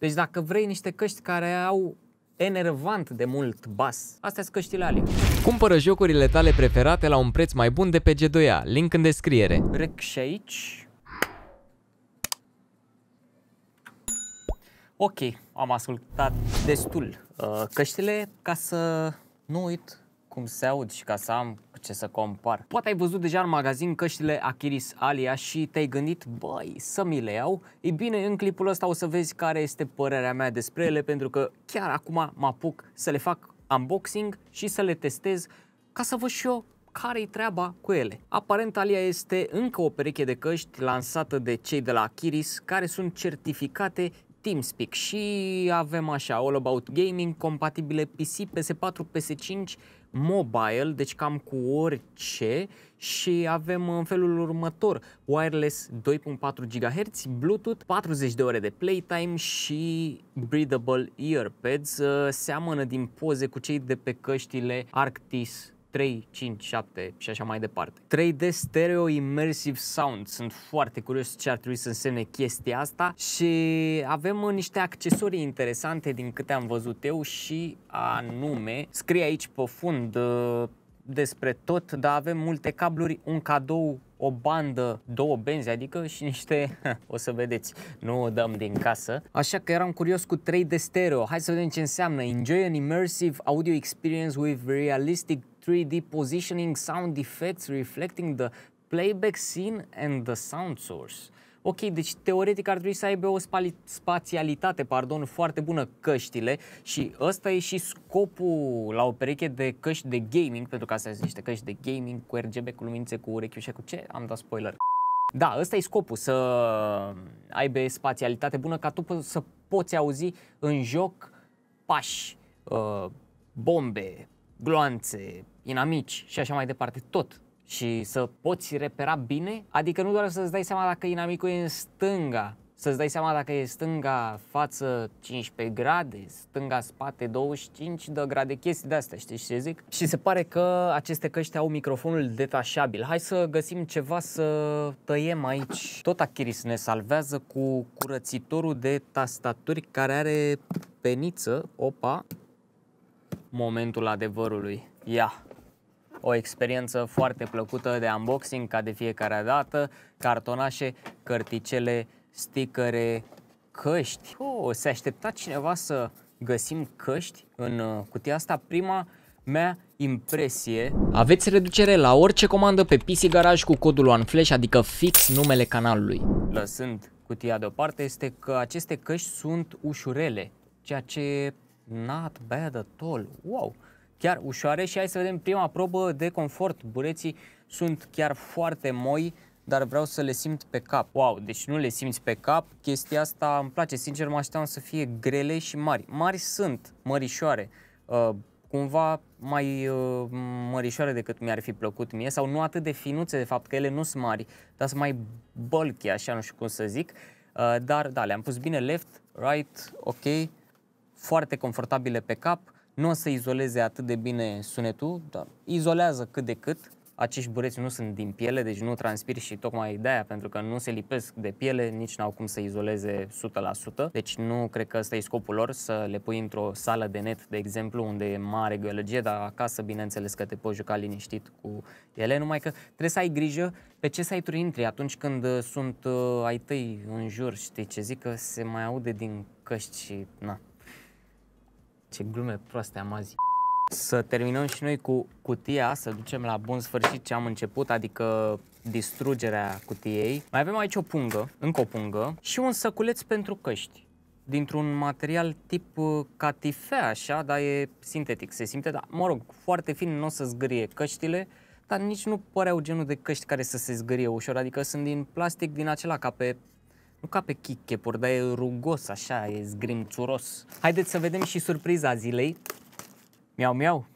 Deci dacă vrei niște căști care au enervant de mult bas. Astea sunt căștile alea. Cumpără jocurile tale preferate la un preț mai bun de pe G2A. Link în descriere. Rec și aici. Ok, am ascultat destul uh, căștile ca să nu uit cum se aud și ca să am ce să compar. Poate ai văzut deja în magazin căștile Akiris Alia și te-ai gândit, băi, să mi le iau? Ei bine, în clipul ăsta o să vezi care este părerea mea despre ele, pentru că chiar acum mă apuc să le fac unboxing și să le testez ca să văd și eu care-i treaba cu ele. Aparent Alia este încă o pereche de căști lansată de cei de la Akiris care sunt certificate TeamSpeak și avem așa All About Gaming compatibile PC, PS4, PS5 mobile, deci cam cu orice și avem în felul următor wireless 2.4 GHz, Bluetooth, 40 de ore de playtime și breathable earpads. Uh, seamănă din poze cu cei de pe căștile Arctis 3, 5, 7 și așa mai departe. 3D Stereo Immersive Sound. Sunt foarte curios ce ar trebui să însemne chestia asta și avem niște accesorii interesante din câte am văzut eu și anume, scrie aici pe fund uh, despre tot, dar avem multe cabluri, un cadou o bandă, două benzi, adică și niște, o să vedeți, nu o dăm din casă. Așa că eram curios cu 3D stereo. Hai să vedem ce înseamnă. Enjoy an immersive audio experience with realistic 3D positioning sound effects reflecting the playback scene and the sound source. Ok, deci teoretic ar trebui să aibă o spațialitate pardon, foarte bună căștile și ăsta e și scopul la o pereche de căști de gaming, pentru că astea sunt niște căști de gaming cu RGB, cu lumințe, cu urechiul și cu ce? Am dat spoiler. Da, ăsta e scopul, să aibă spațialitate bună ca tu să poți auzi în joc pași, uh, bombe, gloanțe, inamici și așa mai departe, tot. Și să poți repera bine, adică nu doar să-ți dai seama dacă inamicul e în stânga, să-ți dai seama dacă e stânga față 15 grade, stânga spate 25 de grade, chestii de astea, știi ce zic? Și se pare că aceste căști au microfonul detașabil. Hai să găsim ceva să tăiem aici. Tot Achiris ne salvează cu curățitorul de tastaturi care are peniță, opa, momentul adevărului. Ia! O experiență foarte plăcută de unboxing, ca de fiecare dată, cartonașe, cărticele, sticăre, căști. Oh, se aștepta cineva să găsim căști în uh, cutia asta? Prima mea impresie. Aveți reducere la orice comandă pe PC Garage cu codul OneFlash, adică fix numele canalului. Lăsând cutia deoparte, este că aceste căști sunt ușurele, ceea ce Not bad at all. Wow! Chiar ușoare și hai să vedem prima probă de confort. Bureții sunt chiar foarte moi, dar vreau să le simt pe cap. Wow, deci nu le simți pe cap. Chestia asta îmi place. Sincer, mă așteptam să fie grele și mari. Mari sunt, mărișoare. Uh, cumva mai uh, mărișoare decât mi-ar fi plăcut mie sau nu atât de finuțe de fapt, că ele nu sunt mari, dar sunt mai bulky, așa nu știu cum să zic. Uh, dar da, le-am pus bine left, right, ok, foarte confortabile pe cap, nu o să izoleze atât de bine sunetul, dar izolează cât de cât. Acești bureți nu sunt din piele, deci nu transpir și tocmai de aia, pentru că nu se lipesc de piele, nici n-au cum să izoleze 100%. Deci nu cred că ăsta e scopul lor, să le pui într-o sală de net, de exemplu, unde e mare gălăgie, dar acasă, bineînțeles, că te poți juca liniștit cu ele, numai că trebuie să ai grijă pe ce site-uri intri atunci când uh, sunt uh, ai tăi în jur, știi ce zic, că se mai aude din căști și na, ce glume proaste am azi. Să terminăm și noi cu cutia, să ducem la bun sfârșit ce am început, adică distrugerea cutiei. Mai avem aici o pungă, încă o pungă, și un săculeț pentru căști dintr-un material tip uh, catifea, așa, dar e sintetic, se simte, dar, mă rog, foarte fin, nu o să zgârie căștile, dar nici nu păreau genul de căști care să se zgârie ușor, adică sunt din plastic, din acela, ca pe nu ca pe chichepuri, dar e rugos, așa, e zgrimțuros. Haideți să vedem și surpriza zilei. Miau, miau.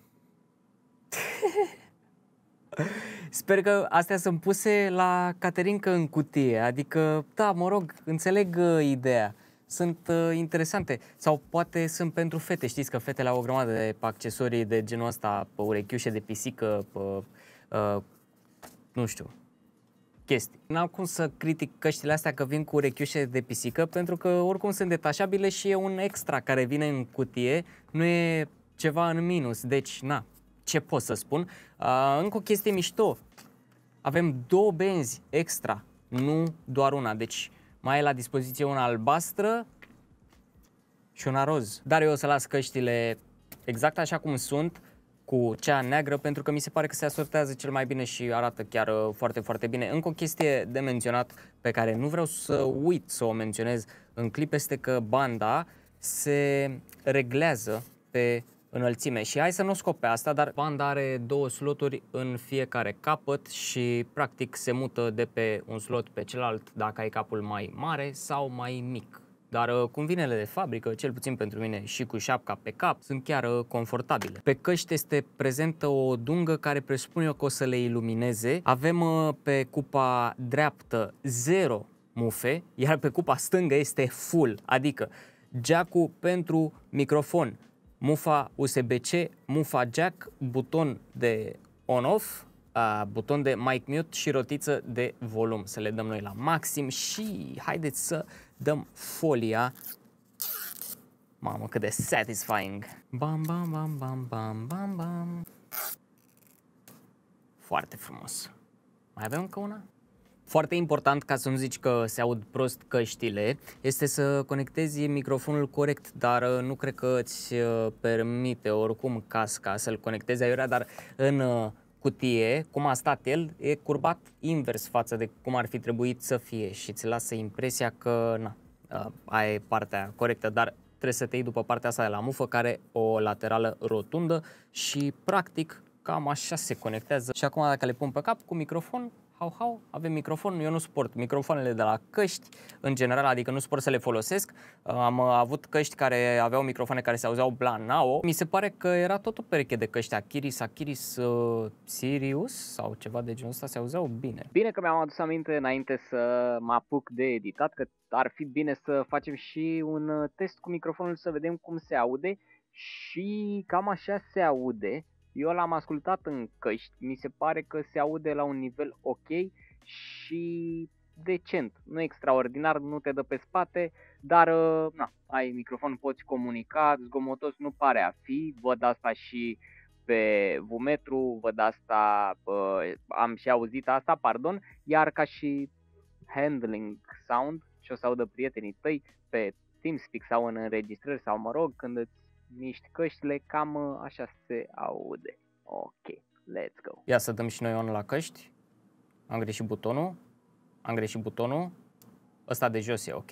Sper că astea sunt puse la Caterinca în cutie, adică, da, mă rog, înțeleg uh, ideea. Sunt uh, interesante. Sau poate sunt pentru fete. Știți că fetele au o grămadă de accesorii de genul ăsta, pe urechiușe de pisică, pe, uh, nu știu, chestii. N-am cum să critic căștile astea că vin cu rechiușe de pisică, pentru că oricum sunt detașabile și e un extra care vine în cutie, nu e ceva în minus, deci na, ce pot să spun. Uh, încă o chestie mișto, avem două benzi extra, nu doar una, deci mai e la dispoziție una albastră și una roz. Dar eu o să las căștile exact așa cum sunt, cu cea neagră, pentru că mi se pare că se asortează cel mai bine și arată chiar uh, foarte, foarte bine. Încă o chestie de menționat pe care nu vreau să uit să o menționez în clip este că banda se reglează pe înălțime. Și hai să nu scop pe asta, dar banda are două sloturi în fiecare capăt și practic se mută de pe un slot pe celălalt dacă ai capul mai mare sau mai mic. Dar uh, cum vinele de fabrică, cel puțin pentru mine și cu șapca pe cap, sunt chiar uh, confortabile. Pe căști este prezentă o dungă care presupune că o să le ilumineze. Avem uh, pe cupa dreaptă 0 mufe, iar pe cupa stângă este full, adică jack pentru microfon, mufa USB-C, mufa jack, buton de on-off, buton de mic mute și rotiță de volum. Să le dăm noi la maxim și haideți să dăm folia. Mamă, cât de satisfying! Bam, bam, bam, bam, bam, bam, bam. Foarte frumos. Mai avem încă una? Foarte important, ca să nu zici că se aud prost căștile, este să conectezi microfonul corect, dar uh, nu cred că îți uh, permite oricum casca să-l conectezi aiurea, dar în uh, cutie, cum a stat el, e curbat invers față de cum ar fi trebuit să fie și ți lasă impresia că na, ai partea corectă, dar trebuie să te iei după partea asta de la mufă, care o laterală rotundă și practic cam așa se conectează. Și acum dacă le pun pe cap cu microfon, hau, hau, avem microfon, eu nu suport microfoanele de la căști, în general, adică nu suport să le folosesc. Uh, am avut căști care aveau microfoane care se auzeau blanao. Mi se pare că era tot o pereche de căști, Akiris, Akiris, uh, Sirius sau ceva de genul ăsta, se auzeau bine. Bine că mi-am adus aminte înainte să mă apuc de editat, că ar fi bine să facem și un uh, test cu microfonul să vedem cum se aude și cam așa se aude eu l-am ascultat în căști, mi se pare că se aude la un nivel ok și decent, nu extraordinar, nu te dă pe spate, dar uh, na, ai microfon, poți comunica, zgomotos nu pare a fi, văd asta și pe Vumetru, văd asta, uh, am și auzit asta, pardon, iar ca și handling sound, și o să audă prietenii tăi pe TeamSpeak sau în înregistrări sau mă rog, când îți miști căștile, cam uh, așa se aude. Ok, let's go. Ia să dăm și noi on la căști. Am greșit butonul. Am greșit butonul. Ăsta de jos e ok.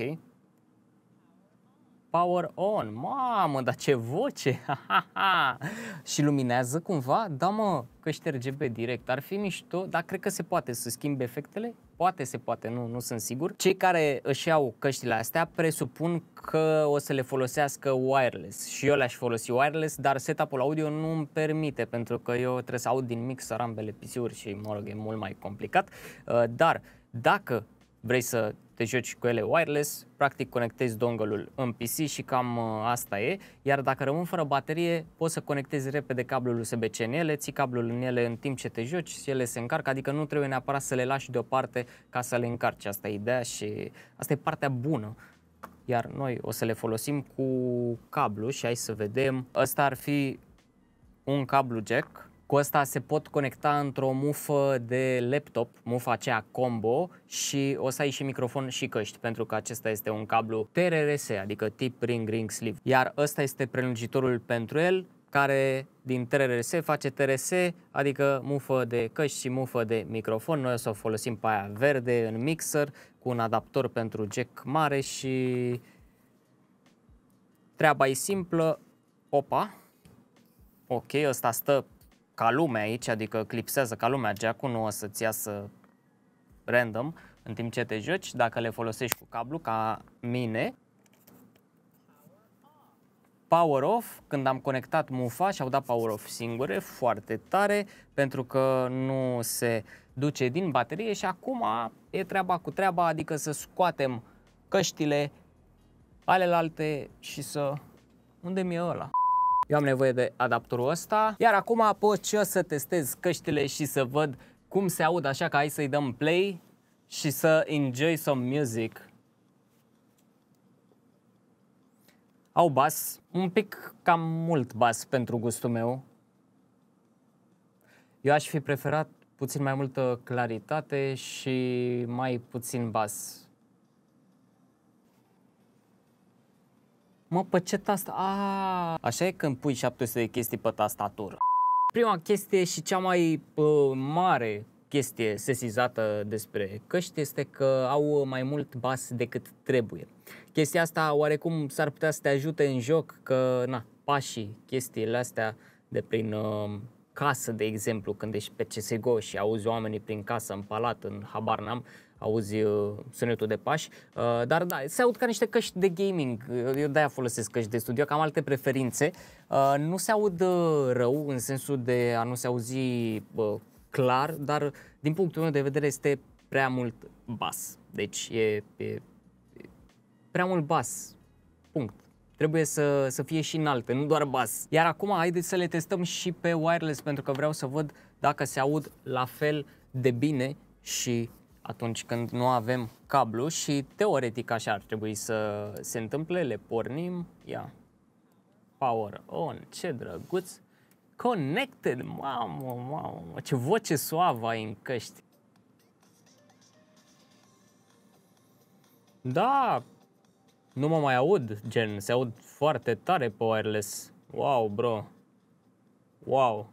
Power on. Mamă, dar ce voce! și luminează cumva? Da, mă, că șterge direct. Ar fi mișto, dar cred că se poate să schimbe efectele. Poate se poate, nu, nu sunt sigur. Cei care își iau căștile astea presupun că o să le folosească wireless și eu le-aș folosi wireless, dar setup-ul audio nu îmi permite pentru că eu trebuie să aud din mixer ambele pisiuri și, mă rog, e mult mai complicat. Uh, dar dacă vrei să te joci cu ele wireless, practic conectezi dongle-ul în PC și cam uh, asta e. Iar dacă rămân fără baterie, poți să conectezi repede cablul USB-C în ele, ții cablul în ele în timp ce te joci și ele se încarcă, adică nu trebuie neapărat să le lași deoparte ca să le încarci. Asta e ideea și asta e partea bună iar noi o să le folosim cu cablu și hai să vedem. Ăsta ar fi un cablu jack cu asta se pot conecta într-o mufă de laptop, mufa aceea combo și o să ai și microfon și căști, pentru că acesta este un cablu TRRS, adică tip ring-ring sleeve. Iar ăsta este prelungitorul pentru el, care din TRRS face TRS, adică mufă de căști și mufă de microfon. Noi o să o folosim pe aia verde în mixer cu un adaptor pentru jack mare și treaba e simplă. Opa! Ok, ăsta stă ca lume aici, adică clipsează ca lumea jack nu o să-ți iasă random în timp ce te joci, dacă le folosești cu cablu ca mine. Power off, când am conectat mufa și au dat power off singure, foarte tare, pentru că nu se duce din baterie și acum e treaba cu treaba, adică să scoatem căștile alelalte și să... Unde mi-e ăla? Eu am nevoie de adaptorul ăsta, iar acum pot și eu să testez căștile și să văd cum se aud, așa că hai să-i dăm play și să enjoy some music. Au bas, un pic cam mult bas pentru gustul meu. Eu aș fi preferat puțin mai multă claritate și mai puțin bas. mă, pe ce tasta? A, așa e când pui 700 de chestii pe tastatură. Prima chestie și cea mai uh, mare chestie sesizată despre căști este că au mai mult bas decât trebuie. Chestia asta oarecum s-ar putea să te ajute în joc că, na, pașii, chestiile astea de prin uh, casă, de exemplu, când ești pe CSGO și auzi oamenii prin casă, în palat, în habar n-am, auzi uh, sunetul de pași. Uh, dar da, se aud ca niște căști de gaming. Uh, eu de-aia folosesc căști de studio, că am alte preferințe. Nu se aud rău în sensul de a nu se auzi clar, dar din punctul meu de vedere este prea mult bas. Deci e, e prea mult bas. Punct. Trebuie să, să fie și înalte, nu doar bas. Iar acum haideți să le testăm și pe wireless pentru că vreau să văd dacă se aud la fel de bine și atunci când nu avem cablu și teoretic așa ar trebui să se întâmple, le pornim, ia, power on, ce drăguț, connected, mamă, mamă, ce voce suavă ai în căști. Da, nu mă mai aud, gen, se aud foarte tare pe wireless. Wow, bro. Wow.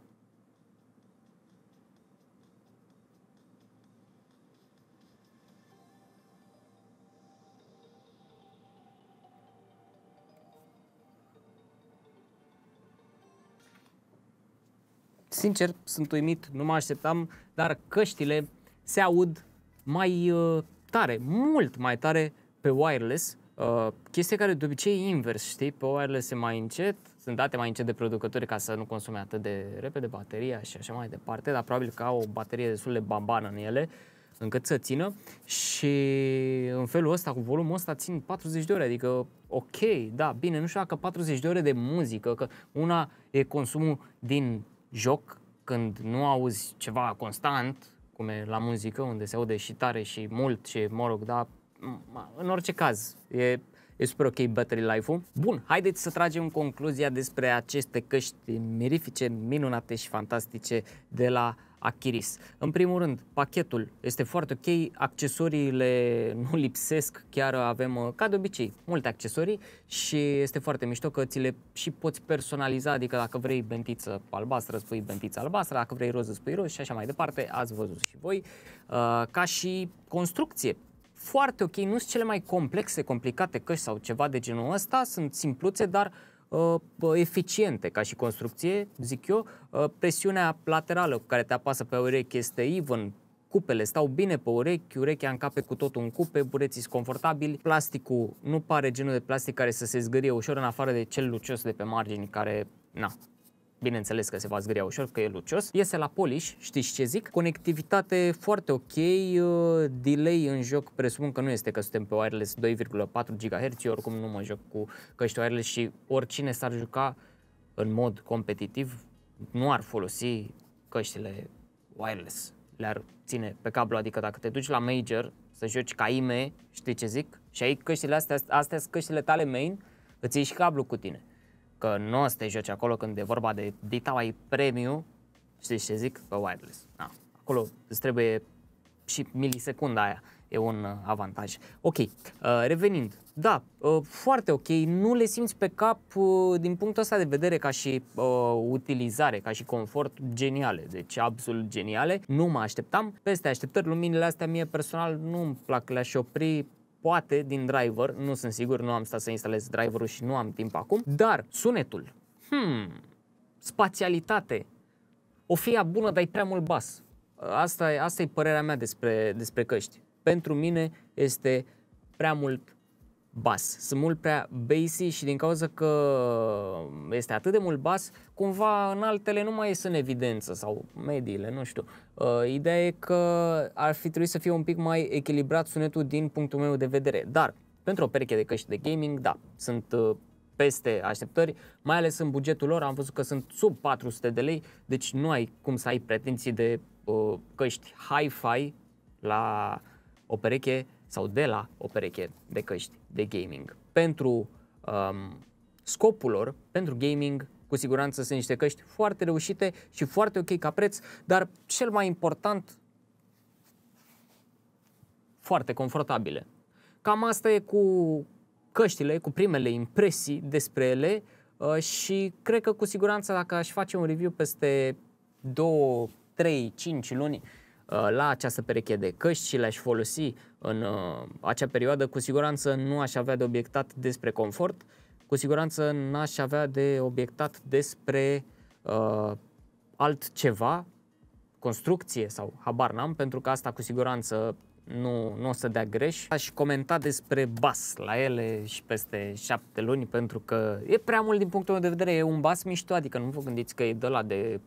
sincer, sunt uimit, nu mă așteptam, dar căștile se aud mai uh, tare, mult mai tare pe wireless, uh, chestie care de obicei e invers, știi? Pe wireless e mai încet, sunt date mai încet de producători ca să nu consume atât de repede bateria și așa mai departe, dar probabil că au o baterie destul de bambană în ele, încât să țină și în felul ăsta, cu volumul ăsta, țin 40 de ore, adică ok, da, bine, nu știu dacă 40 de ore de muzică, că una e consumul din joc, când nu auzi ceva constant, cum e la muzică, unde se aude și tare și mult și mă rog, dar în orice caz, e, e super ok battery life-ul. Bun, haideți să tragem concluzia despre aceste căști mirifice, minunate și fantastice de la achiris. În primul rând, pachetul este foarte ok, accesoriile nu lipsesc, chiar avem, uh, ca de obicei, multe accesorii și este foarte mișto că ți le și poți personaliza, adică dacă vrei bentiță albastră, spui bentiță albastră, dacă vrei roză, spui roz și așa mai departe, ați văzut și voi, uh, ca și construcție. Foarte ok, nu sunt cele mai complexe, complicate căști sau ceva de genul ăsta, sunt simpluțe, dar uh, Uh, uh, eficiente ca și construcție, zic eu. Uh, presiunea laterală cu care te apasă pe urechi este even, cupele stau bine pe urechi, urechea încape cu totul în cupe, bureții sunt confortabili, plasticul nu pare genul de plastic care să se zgârie ușor în afară de cel lucios de pe margini care, na, bineînțeles că se va zgâria ușor, că e lucios. Iese la polish, știți ce zic? Conectivitate foarte ok, uh, delay în joc presupun că nu este că suntem pe wireless 2,4 GHz, oricum nu mă joc cu căști wireless și oricine s-ar juca în mod competitiv nu ar folosi căștile wireless, le-ar ține pe cablu, adică dacă te duci la major să joci ca IME, știi ce zic? Și ai căștile astea, astea sunt căștile tale main, îți iei și cablu cu tine că nu o să te joci acolo când e vorba de detail premiu, știi ce zic? Pe wireless. Da. Acolo îți trebuie și milisecunda aia e un uh, avantaj. Ok, uh, revenind, da, uh, foarte ok, nu le simți pe cap uh, din punctul ăsta de vedere ca și uh, utilizare, ca și confort, geniale, deci absolut geniale. Nu mă așteptam, peste așteptări, luminile astea mie personal nu-mi plac, le-aș opri poate din driver, nu sunt sigur, nu am stat să instalez driverul și nu am timp acum, dar sunetul, hmm, spațialitate, o fie bună, dar e prea mult bas. Asta e, asta e părerea mea despre, despre căști. Pentru mine este prea mult bas. Sunt mult prea bassy și din cauza că este atât de mult bas, cumva în altele nu mai este în evidență sau mediile, nu știu. Uh, ideea e că ar fi trebuit să fie un pic mai echilibrat sunetul din punctul meu de vedere. Dar, pentru o pereche de căști de gaming, da, sunt uh, peste așteptări, mai ales în bugetul lor, am văzut că sunt sub 400 de lei, deci nu ai cum să ai pretenții de uh, căști hi-fi la o pereche sau de la o pereche de căști de gaming. Pentru um, scopul lor, pentru gaming, cu siguranță sunt niște căști foarte reușite și foarte ok ca preț, dar cel mai important, foarte confortabile. Cam asta e cu căștile, cu primele impresii despre ele uh, și cred că cu siguranță dacă aș face un review peste 2, 3, 5 luni, Uh, la această pereche de căști și le-aș folosi în uh, acea perioadă, cu siguranță nu aș avea de obiectat despre confort, cu siguranță n-aș avea de obiectat despre uh, altceva, construcție sau habar n-am, pentru că asta cu siguranță nu, nu o să dea greș. Aș comenta despre bas la ele și peste șapte luni, pentru că e prea mult din punctul meu de vedere, e un bas mișto, adică nu vă gândiți că e de la de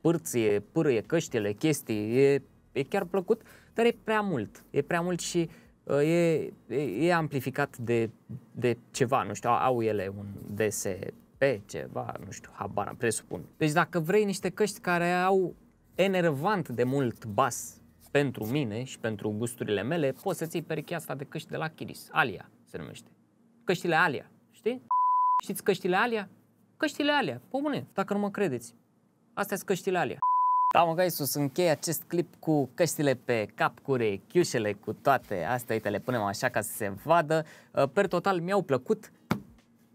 pârție, pârâie, căștile, chestii, e e chiar plăcut, dar e prea mult. E prea mult și uh, e, e, amplificat de, de ceva, nu știu, au ele un DSP, ceva, nu știu, habar, presupun. Deci dacă vrei niște căști care au enervant de mult bas pentru mine și pentru gusturile mele, poți să ții iei perechea asta de căști de la Kiris, Alia se numește. Căștile Alia, știi? Știți căștile Alia? Căștile Alia, pe bune, dacă nu mă credeți. Astea sunt căștile Alia. Da, mă, să închei acest clip cu căștile pe cap, cu rechiușele, cu toate astea. Uite, le punem așa ca să se vadă. Uh, per total, mi-au plăcut.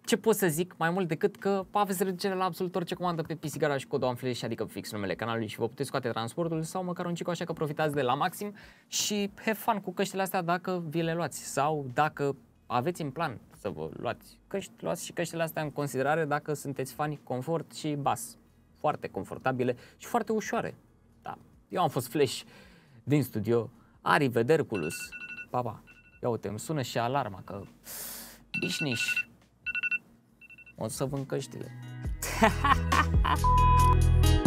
Ce pot să zic mai mult decât că aveți reducere la absolut orice comandă pe PC Garage cu codul Amflesh, adică fix numele canalului și vă puteți scoate transportul sau măcar un cico, așa că profitați de la maxim și have fun cu căștile astea dacă vi le luați sau dacă aveți în plan să vă luați căști, luați și căștile astea în considerare dacă sunteți fani confort și bas foarte confortabile și foarte ușoare. Da. Eu am fost Flash din studio, Ari Vederculus, pa, pa. Ia uite, îmi sună și alarma că bișniș, o să vând căștile.